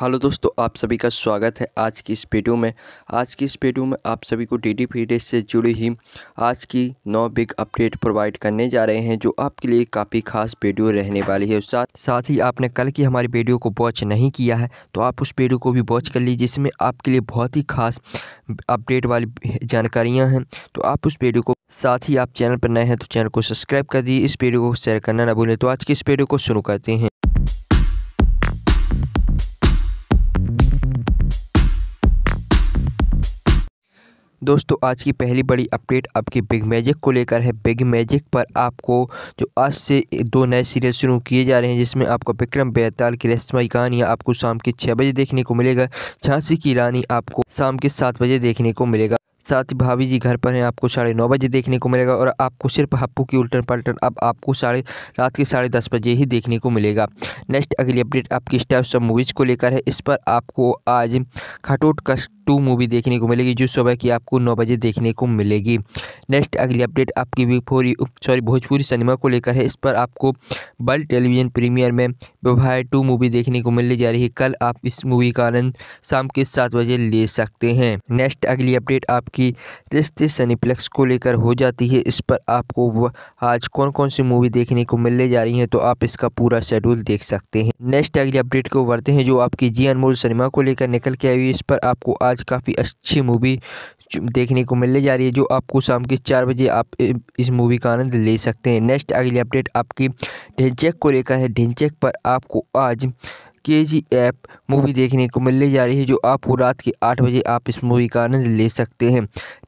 hello दोस्तों आप सभी का स्वागत है आज की इस वीडियो में आज की इस वीडियो में आप सभी को डी डी से जुड़ी ही आज की नौ बिग अपडेट प्रोवाइड करने जा रहे हैं जो आपके लिए काफ़ी खास वीडियो रहने वाली है साथ साथ ही आपने कल की हमारी वीडियो को वॉच नहीं किया है तो आप उस वीडियो को भी वॉच कर लीजिए जिसमें आपके लिए बहुत ही खास अपडेट वाली जानकारियाँ हैं तो आप उस वीडियो को साथ ही आप चैनल पर नए हैं तो चैनल को सब्सक्राइब कर दिए इस वीडियो को शेयर करना ना भूलें तो आज की इस वीडियो को शुरू करते हैं दोस्तों आज की पहली बड़ी अपडेट आपकी बिग मैजिक को लेकर है बिग मैजिक पर आपको जो आज से दो नए सीरियल शुरू किए जा रहे हैं जिसमें आपको विक्रम बेताल की रस्माई कहानियाँ आपको शाम के छः बजे देखने को मिलेगा झांसी की रानी आपको शाम के सात बजे देखने को मिलेगा साथ ही भाभी जी घर पर हैं आपको साढ़े नौ बजे देखने को मिलेगा और आपको सिर्फ हप्पू की उल्टन पलटन अब आपको साढ़े रात के साढ़े दस बजे ही देखने को मिलेगा नेक्स्ट अगली अपडेट आपकी स्टार सब मूवीज़ को लेकर है इस पर आपको आज खटोट का टू मूवी देखने को मिलेगी जो सुबह की आपको नौ बजे देखने को मिलेगी नेक्स्ट अगली अपडेट आपकी बिफोरी सॉरी भोजपुरी सिनेमा को लेकर है इस पर आपको बल टेलीविजन प्रीमियर में विवाह टू मूवी देखने को मिलने जा रही है कल आप इस मूवी का आनंद शाम के सात बजे ले सकते हैं नेक्स्ट अगली अपडेट आप की रिश्ते सनीप्लेक्स को लेकर हो जाती है इस पर आपको आज कौन कौन सी मूवी देखने को मिलने जा रही है तो आप इसका पूरा शेड्यूल देख सकते हैं नेक्स्ट अगली अपडेट को बढ़ते हैं जो आपकी जी अनमोल सिनेमा को लेकर निकल के आई हुई इस पर आपको आज काफ़ी अच्छी मूवी देखने को मिलने जा रही है जो आपको शाम के चार बजे आप इस मूवी का आनंद ले सकते हैं नेक्स्ट अगली अपडेट आपकी ढिनचेक को लेकर है ढिनचेक पर आपको आज के जी एफ मूवी देखने को मिलने जा रही है जो आपको रात के आठ बजे आप इस मूवी का आनंद ले सकते हैं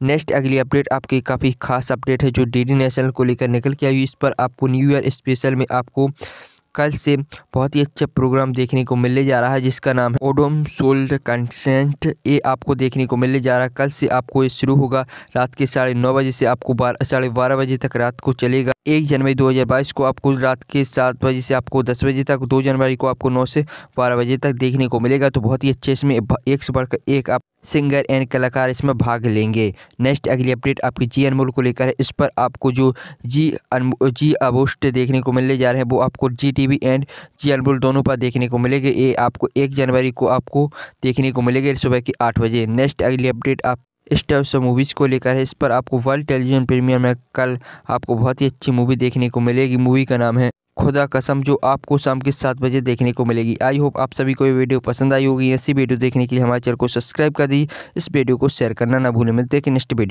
नेक्स्ट अगली अपडेट आपकी काफ़ी खास अपडेट है जो डी डी नेशनल को लेकर निकल के आई इस पर आपको न्यू ईयर स्पेशल में आपको कल से बहुत ही अच्छा प्रोग्राम देखने को मिलने जा रहा है जिसका नाम है ओडोम सोल्ड कंसेंट ये आपको देखने को मिलने जा रहा है कल से आपको ये शुरू होगा रात के साढ़े नौ बजे से आपको बारह साढ़े बारह बजे तक रात को चलेगा एक जनवरी 2022 को आपको रात के सात बजे से आपको दस बजे तक दो जनवरी को आपको नौ से बारह बजे तक देखने को मिलेगा तो बहुत ही अच्छे इसमें एक से बढ़कर एक आप सिंगर एंड कलाकार इसमें भाग लेंगे नेक्स्ट अगली अपडेट आपकी जी अनमोल को लेकर है इस पर आपको जो जी अनमोल जी अबोस्ट देखने को मिलने जा रहे हैं वो आपको जी वी एंड जी अनमोल दोनों पर देखने को मिलेंगे ये आपको एक जनवरी को आपको देखने को मिलेगा सुबह के आठ बजे नेक्स्ट अगली अपडेट आप इस टाइप से मूवीज़ को लेकर है इस पर आपको वर्ल्ड टेलीविजन प्रीमियर में कल आपको बहुत ही अच्छी मूवी देखने को मिलेगी मूवी का नाम है खुदा कसम जो आपको शाम के सात बजे देखने को मिलेगी आई होप आप सभी को ये वीडियो पसंद आई होगी ऐसी वीडियो देखने के लिए हमारे चैनल को सब्सक्राइब कर दी इस वीडियो को शेयर करना ना भूलें मिलते हैं कि नेक्स्ट वीडियो